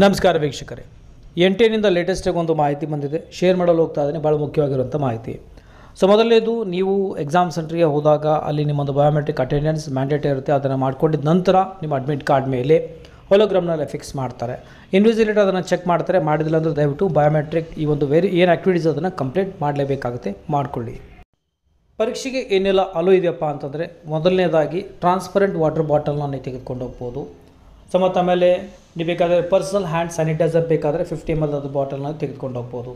ನಮಸ್ಕಾರ ವೀಕ್ಷಕರೇ ಎಂಟೇನಿಂದ ಲೇಟೆಸ್ಟಾಗಿ ಒಂದು ಮಾಹಿತಿ ಬಂದಿದೆ ಶೇರ್ ಮಾಡಲು ಹೋಗ್ತಾ ಇದ್ದೀನಿ ಭಾಳ ಮುಖ್ಯವಾಗಿರುವಂಥ ಮಾಹಿತಿ ಸೊ ಮೊದಲನೇದು ನೀವು ಎಕ್ಸಾಮ್ ಸೆಂಟ್ರಿಗೆ ಹೋದಾಗ ಅಲ್ಲಿ ನಿಮ್ಮೊಂದು ಬಯೋಮೆಟ್ರಿಕ್ ಅಟೆಂಡೆನ್ಸ್ ಮ್ಯಾಂಡೇಟರಿ ಇರುತ್ತೆ ಅದನ್ನು ಮಾಡ್ಕೊಂಡಿದ್ದ ನಂತರ ನಿಮ್ಮ ಅಡ್ಮಿಟ್ ಕಾರ್ಡ್ ಮೇಲೆ ಹೊಲೋಗ್ರಾಮ್ನಲ್ಲಿ ಫಿಕ್ಸ್ ಮಾಡ್ತಾರೆ ಇನ್ವಿಸಿಲೇಟ್ ಅದನ್ನು ಚೆಕ್ ಮಾಡ್ತಾರೆ ಮಾಡಿದಿಲ್ಲ ಅಂದರೆ ದಯವಿಟ್ಟು ಬಯೋಮೆಟ್ರಿಕ್ ಈ ಒಂದು ವೆರಿ ಏನು ಆ್ಯಕ್ಟಿವಿಟೀಸ್ ಅದನ್ನು ಕಂಪ್ಲೀಟ್ ಮಾಡಲೇಬೇಕಾಗುತ್ತೆ ಮಾಡಿಕೊಳ್ಳಿ ಪರೀಕ್ಷೆಗೆ ಏನೆಲ್ಲ ಅಲೋ ಇದೆಯಪ್ಪ ಅಂತಂದರೆ ಮೊದಲನೇದಾಗಿ ಟ್ರಾನ್ಸ್ಪರೆಂಟ್ ವಾಟರ್ ಬಾಟಲ್ನ ನೀವು ತೆಗೆದುಕೊಂಡು ಹೋಗ್ಬೋದು ಸೊ ಮತ್ತು ಆಮೇಲೆ ನೀವು ಬೇಕಾದರೆ ಪರ್ಸನಲ್ ಹ್ಯಾಂಡ್ ಸ್ಯಾನಿಟೈಸರ್ ಬೇಕಾದರೆ ಫಿಫ್ಟಿ ಎಮ್ ಎಲ್ ಅದು ಬಾಟಲ್ನ ತೆಗೆದುಕೊಂಡು ಹೋಗ್ಬೋದು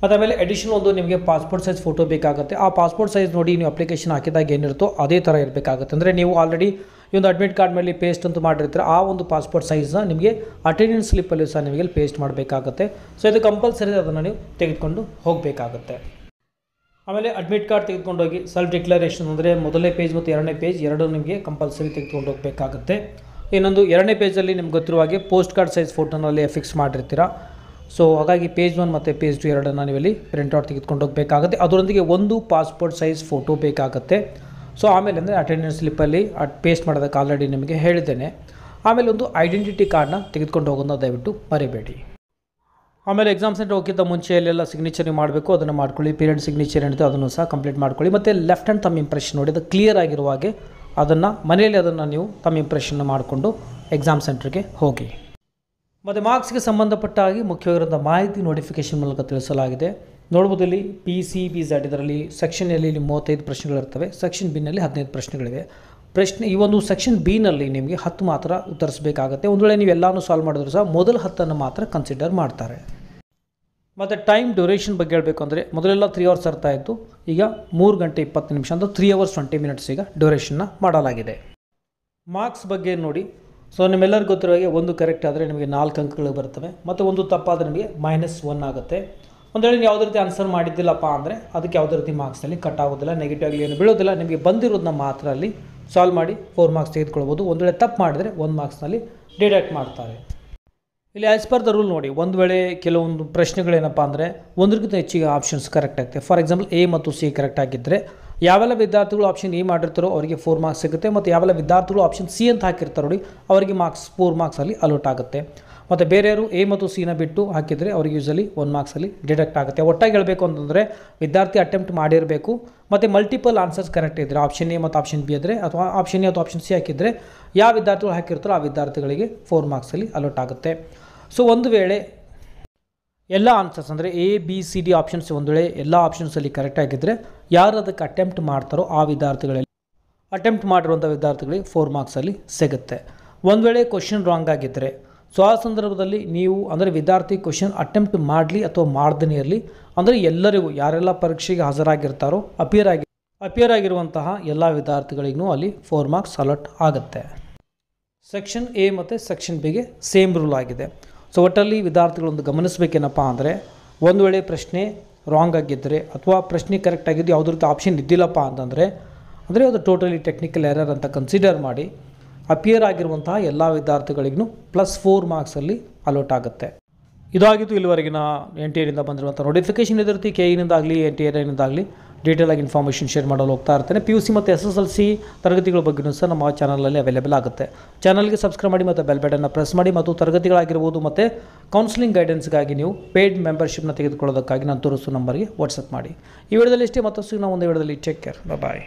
ಮತ್ತು ಆಮೇಲೆ ಅಡಿಷನ್ ಒಂದು ನಿಮಗೆ ಪಾಸ್ಪೋರ್ಟ್ ಸೈಜ್ ಫೋಟೋ ಬೇಕಾಗುತ್ತೆ ಆ ಪಾಸ್ಪೋರ್ಟ್ ಸೈಜ್ ನೋಡಿ ನೀವು ಅಪ್ಲಿಕೇಶನ್ ಹಾಕಿದಾಗ ಏನಿರುತ್ತೋ ಅದೇ ಥರ ಇರಬೇಕಾಗುತ್ತೆ ಅಂದರೆ ನೀವು ಆಲ್ರೆಡಿ ಈ ಒಂದು ಅಡ್ಮಿಟ್ ಕಾರ್ಡ್ ಮೇಲೆ ಪೇಸ್ಟ್ ಅಂತ ಮಾಡಿರ್ತೀರ ಆ ಒಂದು ಪಾಸ್ಪೋರ್ಟ್ ಸೈಜ್ನ ನಿಮಗೆ ಅಟೆಂಡೆನ್ಸ್ ಸ್ಲಿಪ್ಪಲ್ಲಿ ಸಹ ನಿಮಗೆ ಪೇಸ್ಟ್ ಮಾಡಬೇಕಾಗುತ್ತೆ ಸೊ ಇದು ಕಂಪಲ್ಸರಿ ಅದನ್ನು ನೀವು ತೆಗೆದುಕೊಂಡು ಹೋಗಬೇಕಾಗುತ್ತೆ ಆಮೇಲೆ ಅಡ್ಮಿಟ್ ಕಾರ್ಡ್ ತೆಗೆದುಕೊಂಡೋಗಿ ಸೆಲ್ಫ್ ಡಿಕ್ಲರೇಷನ್ ಅಂದರೆ ಮೊದಲನೇ ಪೇಜ್ ಮತ್ತು ಎರಡನೇ ಪೇಜ್ ಎರಡೂ ನಿಮಗೆ ಕಂಪಲ್ಸರಿ ತೆಗೆದುಕೊಂಡು ಹೋಗಬೇಕಾಗುತ್ತೆ ಇನ್ನೊಂದು ಎರಡನೇ ಪೇಜಲ್ಲಿ ನಿಮ್ಗೆ ಗೊತ್ತಿರುವ ಹಾಗೆ ಪೋಸ್ಟ್ ಕಾರ್ಡ್ ಸೈಜ್ ಫೋಟೋನಲ್ಲಿ ಫಿಕ್ಸ್ ಮಾಡಿರ್ತೀರ ಸೊ ಹಾಗಾಗಿ ಪೇಜ್ ಒನ್ ಮತ್ತು ಪೇಜ್ ಟು ಎರಡನ್ನು ನೀವಲ್ಲಿ ಪ್ರಿಂಟ್ಔಟ್ ತೆಗೆದುಕೊಂಡು ಹೋಗಬೇಕಾಗುತ್ತೆ ಅದರೊಂದಿಗೆ ಒಂದು ಪಾಸ್ಪೋರ್ಟ್ ಸೈಜ್ ಫೋಟೋ ಬೇಕಾಗುತ್ತೆ ಸೊ ಆಮೇಲೆ ಅಂದರೆ ಅಟೆಂಡೆನ್ಸ್ ಸ್ಲಿಪ್ಪಲ್ಲಿ ಪೇಸ್ಟ್ ಮಾಡೋದಕ್ಕೆ ಆಲ್ರೆಡಿ ನಿಮಗೆ ಹೇಳಿದ್ದೇನೆ ಆಮೇಲೆ ಒಂದು ಐಡೆಂಟಿಟಿ ಕಾರ್ಡ್ನ ತೆಗೆದುಕೊಂಡು ಹೋಗೋದನ್ನ ದಯವಿಟ್ಟು ಮರಿಬೇಡಿ ಆಮೇಲೆ ಎಕ್ಸಾಮ್ ಸೆಂಟರ್ ಹೋಗಿದ್ದ ಮುಂಚೆ ಎಲ್ಲೆಲ್ಲ ಸಿಗ್ನೇಚರ್ ಮಾಡಬೇಕು ಅದನ್ನು ಮಾಡ್ಕೊಳ್ಳಿ ಪೇರೆಂಟ್ ಸಿಗ್ನೇಚರ್ ಏನಿದೆ ಅದನ್ನು ಸಹ ಕಂಪ್ಲೀಟ್ ಮಾಡ್ಕೊಳ್ಳಿ ಮತ್ತು ಲೆಫ್ಟ್ ಹ್ಯಾಂಡ್ ತಮ್ಮ ಇಂಪ್ರೆಷನ್ ನೋಡಿ ಅದು ಕ್ಲಿಯರ್ ಆಗಿರುವ ಹಾಗೆ ಅದನ್ನು ಮನೆಯಲ್ಲಿ ಅದನ್ನು ನೀವು ತಮ್ಮ ಇಂಪ್ರೆಷನ್ ಮಾಡಿಕೊಂಡು ಎಕ್ಸಾಮ್ ಸೆಂಟ್ರಿಗೆ ಹೋಗಿ ಮತ್ತು ಮಾರ್ಕ್ಸ್ಗೆ ಸಂಬಂಧಪಟ್ಟಾಗಿ ಮುಖ್ಯವಾಗಿರುವಂಥ ಮಾಹಿತಿ ನೋಟಿಫಿಕೇಶನ್ ಮೂಲಕ ತಿಳಿಸಲಾಗಿದೆ ಇಲ್ಲಿ ಪಿ ಸಿ ಬಿ ಝಡ್ ಇದರಲ್ಲಿ ಸೆಕ್ಷನ್ ಎಲ್ಲಿ ಇಲ್ಲಿ ಮೂವತ್ತೈದು ಪ್ರಶ್ನೆಗಳಿರ್ತವೆ ಸೆಕ್ಷನ್ ಬಿನಲ್ಲಿ ಹದಿನೈದು ಪ್ರಶ್ನೆಗಳಿವೆ ಪ್ರಶ್ನೆ ಈ ಒಂದು ಸೆಕ್ಷನ್ ಬಿನಲ್ಲಿ ನಿಮಗೆ ಹತ್ತು ಮಾತ್ರ ಉತ್ತರಿಸಬೇಕಾಗತ್ತೆ ಒಂದು ವೇಳೆ ನೀವು ಎಲ್ಲಾನು ಸಾಲ್ವ್ ಮಾಡಿದ್ರು ಸಹ ಮೊದಲು ಹತ್ತನ್ನು ಮಾತ್ರ ಕನ್ಸಿಡರ್ ಮಾಡ್ತಾರೆ ಮತ್ತು ಟೈಮ್ ಡ್ಯೂರೇಷನ್ ಬಗ್ಗೆ ಹೇಳಬೇಕು ಅಂದರೆ ಮೊದಲೆಲ್ಲ ತ್ರೀ ಅವರ್ಸ್ ಅರ್ಥ ಆಯಿತು ಈಗ ಮೂರು ಗಂಟೆ ಇಪ್ಪತ್ತು ನಿಮಿಷ ಅಂದರೆ ತ್ರೀ ಅವರ್ಸ್ ಟ್ವೆಂಟಿ ಮಿನಿಟ್ಸ್ ಈಗ ಡ್ಯೂರೇಷನ್ನ ಮಾಡಲಾಗಿದೆ ಮಾರ್ಕ್ಸ್ ಬಗ್ಗೆ ನೋಡಿ ಸೊ ನಿಮ್ಮೆಲ್ಲರಿಗೂ ಗೊತ್ತಿರೋ ಹಾಗೆ ಒಂದು ಕರೆಕ್ಟ್ ಆದರೆ ನಿಮಗೆ ನಾಲ್ಕು ಅಂಕಗಳು ಬರ್ತವೆ ಮತ್ತು ಒಂದು ತಪ್ಪಾದರೆ ನಿಮಗೆ ಮೈನಸ್ ಒನ್ ಆಗುತ್ತೆ ಒಂದು ವೇಳೆ ನೀವು ಯಾವುದೇ ರೀತಿ ಆನ್ಸರ್ ಮಾಡಿದ್ದಿಲ್ಲಪ್ಪ ಅಂದರೆ ಅದಕ್ಕೆ ಯಾವುದೇ ರೀತಿ ಮಾರ್ಕ್ಸಲ್ಲಿ ಕಟ್ ಆಗೋದಿಲ್ಲ ನೆಗೆಟಿವ್ ಆಗಲಿ ಏನು ಬೀಳೋದಿಲ್ಲ ನಿಮಗೆ ಬಂದಿರೋದನ್ನ ಮಾತ್ರ ಅಲ್ಲಿ ಸಾಲ್ವ್ ಮಾಡಿ ಫೋರ್ ಮಾರ್ಕ್ಸ್ ತೆಗೆದುಕೊಳ್ಬೋದು ಒಂದು ವೇಳೆ ತಪ್ಪು ಮಾಡಿದರೆ ಒಂದು ಮಾರ್ಕ್ಸ್ನಲ್ಲಿ ಡಿಡಕ್ಟ್ ಮಾಡ್ತಾರೆ ಇಲ್ಲಿ ಆ್ಯಸ್ ಪರ್ ದ ರೂಲ್ ನೋಡಿ ಒಂದು ವೇಳೆ ಕೆಲವೊಂದು ಪ್ರಶ್ನೆಗಳೇನಪ್ಪ ಅಂದರೆ ಒಂದಕ್ಕಿಂತ ಹೆಚ್ಚಿಗೆ ಆಪ್ಷನ್ಸ್ ಕರೆಕ್ಟ್ ಆಗುತ್ತೆ ಫಾರ್ ಎಕ್ಸಾಂಪಲ್ ಎ ಮತ್ತು ಸಿ ಕರೆಕ್ಟ್ ಆಗಿದ್ದರೆ ಯಾವೆಲ್ಲ ವಿದ್ಯಾರ್ಥಿಗಳು ಆಪ್ಷನ್ ಎ ಮಾಡಿರ್ತಾರೋ ಅವರಿಗೆ ಫೋರ್ ಮಾರ್ಕ್ಸ್ ಸಿಗುತ್ತೆ ಮತ್ತು ಯಾವೆಲ್ಲ ವಿದ್ಯಾರ್ಥಿಗಳು ಆಪ್ಷನ್ ಸಿ ಅಂತ ಹಾಕಿರ್ತಾರೆ ನೋಡಿ ಅವರಿಗೆ ಮಾರ್ಕ್ಸ್ ಫೋರ್ ಮಾರ್ಕ್ಸಲ್ಲಿ ಅಲೋಟ್ ಆಗುತ್ತೆ ಮತ್ತು ಬೇರೆಯವರು ಎ ಮತ್ತು ಸಿನ ಬಿಟ್ಟು ಹಾಕಿದರೆ ಅವ್ರಿಗೆ ಯೂಸಲಿ ಒನ್ ಮಾರ್ಕ್ಸಲ್ಲಿ ಡಿಡಕ್ಟ್ ಆಗುತ್ತೆ ಒಟ್ಟಾಗಿ ಹೇಳಬೇಕು ಅಂತಂದರೆ ವಿದ್ಯಾರ್ಥಿ ಅಟೆಂಪ್ಟ್ ಮಾಡಿರಬೇಕು ಮತ್ತು ಮಲ್ಟಿಪಲ್ ಆನ್ಸರ್ಸ್ ಕರೆಕ್ಟ್ ಇದ್ದರೆ ಆಪ್ಷನ್ ಎ ಮತ್ತು ಆಪ್ಷನ್ ಬಿ ಇದ್ದರೆ ಅಥವಾ ಆಪ್ಷನ್ ಎ ಅಥವಾ ಆಪ್ಷನ್ ಸಿ ಹಾಕಿದರೆ ಯಾವ ವಿದ್ಯಾರ್ಥಿಗಳು ಹಾಕಿರ್ತಾರೋ ಆ ವಿದ್ಯಾರ್ಥಿಗಳಿಗೆ ಫೋರ್ ಮಾರ್ಕ್ಸಲ್ಲಿ ಅಲೋಟ್ ಆಗುತ್ತೆ ಸೊ ಒಂದು ವೇಳೆ ಎಲ್ಲ ಆನ್ಸರ್ಸ್ ಅಂದರೆ A B C D options ಒಂದು ವೇಳೆ ಎಲ್ಲ ಆಪ್ಷನ್ಸಲ್ಲಿ ಕರೆಕ್ಟ್ ಆಗಿದ್ದರೆ ಯಾರು ಅದಕ್ಕೆ ಅಟೆಂಪ್ಟ್ ಮಾಡ್ತಾರೋ ಆ ವಿದ್ಯಾರ್ಥಿಗಳಲ್ಲಿ ಅಟೆಂಪ್ಟ್ ಮಾಡಿರುವಂಥ ವಿದ್ಯಾರ್ಥಿಗಳಿಗೆ ಫೋರ್ ಮಾರ್ಕ್ಸಲ್ಲಿ ಸಿಗುತ್ತೆ ಒಂದು ವೇಳೆ ಕ್ವಶನ್ ರಾಂಗ್ ಆಗಿದ್ದರೆ ಸೊ ಆ ಸಂದರ್ಭದಲ್ಲಿ ನೀವು ಅಂದರೆ ವಿದ್ಯಾರ್ಥಿ ಕ್ವಶನ್ ಅಟೆಂಪ್ಟ್ ಮಾಡಲಿ ಅಥವಾ ಮಾಡ್ದನೇ ಇರಲಿ ಅಂದರೆ ಎಲ್ಲರಿಗೂ ಯಾರೆಲ್ಲ ಪರೀಕ್ಷೆಗೆ ಹಾಜರಾಗಿರ್ತಾರೋ ಅಪಿಯರ್ ಆಗಿ ಅಪಿಯರ್ ಆಗಿರುವಂತಹ ಎಲ್ಲ ವಿದ್ಯಾರ್ಥಿಗಳಿಗೂ ಅಲ್ಲಿ ಫೋರ್ ಮಾರ್ಕ್ಸ್ ಅಲರ್ಟ್ ಆಗುತ್ತೆ ಸೆಕ್ಷನ್ ಎ ಮತ್ತು ಸೆಕ್ಷನ್ ಬಿಗೆ ಸೇಮ್ ರೂಲ್ ಆಗಿದೆ ಸೊ ಒಟ್ಟಲ್ಲಿ ವಿದ್ಯಾರ್ಥಿಗಳೊಂದು ಗಮನಿಸಬೇಕೇನಪ್ಪ ಅಂದರೆ ಒಂದು ವೇಳೆ ಪ್ರಶ್ನೆ ರಾಂಗ್ ಆಗಿದ್ದರೆ ಅಥವಾ ಪ್ರಶ್ನೆ ಕರೆಕ್ಟ್ ಆಗಿದ್ದು ಯಾವುದ್ರ ಆಪ್ಷನ್ ಇದ್ದಿಲ್ಲಪ್ಪ ಅಂತಂದರೆ ಅಂದರೆ ಅದು ಟೋಟಲಿ ಟೆಕ್ನಿಕಲ್ ಎರರ್ ಅಂತ ಕನ್ಸಿಡರ್ ಮಾಡಿ ಅಪಿಯರ್ ಆಗಿರುವಂತಹ ಎಲ್ಲ ವಿದ್ಯಾರ್ಥಿಗಳಿಗೂ ಪ್ಲಸ್ ಫೋರ್ ಮಾರ್ಕ್ಸಲ್ಲಿ ಅಲೋಟ್ ಆಗುತ್ತೆ ಇದಾಗಿತ್ತು ಇಲ್ಲಿವರೆಗಿನ ಎನ್ ಟಿ ಎನಿಂದ ಬಂದಿರುವಂಥ ನೋಟಿಫಿಕೇಷನ್ ಇದೇ ರೀತಿ ಕೆ ಇನಿಂದಾಗಲಿ e ಎನ್ ಟಿ ಆಗಲಿ ಡೀಟೇಲ್ ಆಗಿ ಇನ್ಫಾರ್ಮೇಷನ್ ಶೇರ್ ಮಾಡಲು ಹೋಗ್ತಾ ಇರ್ತೇನೆ ಪಿ ಯು ಸಿ ಮತ್ತು ಎಸ್ ಎಸ್ ಎಲ್ ಸಿ ತರಗತಿಗಳ ಬಗ್ಗೆಯೂ ಸಹ ನಮ್ಮ ಚಾನಲಲ್ಲಿ ಅವೈಲೇಬಲ್ ಆಗುತ್ತೆ ಚಾನಲ್ಗೆ ಸಬ್ಸ್ಕ್ರೈಬ್ ಮಾಡಿ ಮತ್ತು ಬೆಲ್ ಬಟನ್ನ ಪ್ರೆಸ್ ಮಾಡಿ ಮತ್ತು ತರಗತಿಗಳಾಗಿರ್ಬೋದು ಮತ್ತು ಕೌನ್ಸಿಲಿಂಗ್ ಗೈಡೆನ್ಸ್ಗಾಗಿ ನೀವು ಪೇಯ್ಡ್ ಮೆಂಬರ್ಶಿಪ್ನ ತೆಗೆದುಕೊಳ್ಳೋದಕ್ಕಾಗಿ ನಾನು ತೋರಿಸೋ ನಂಬರ್ಗೆ ವಾಟ್ಸಪ್ ಮಾಡಿ ಈ ವಿಡಿಯೋದಲ್ಲಿ ಇಷ್ಟೇ ಮತ್ತಷ್ಟು ನಾವು ಒಂದು ವಿಡಿಯೋದಲ್ಲಿ ಚೆಕ್ ಕೇರ್ ಬಾಯ್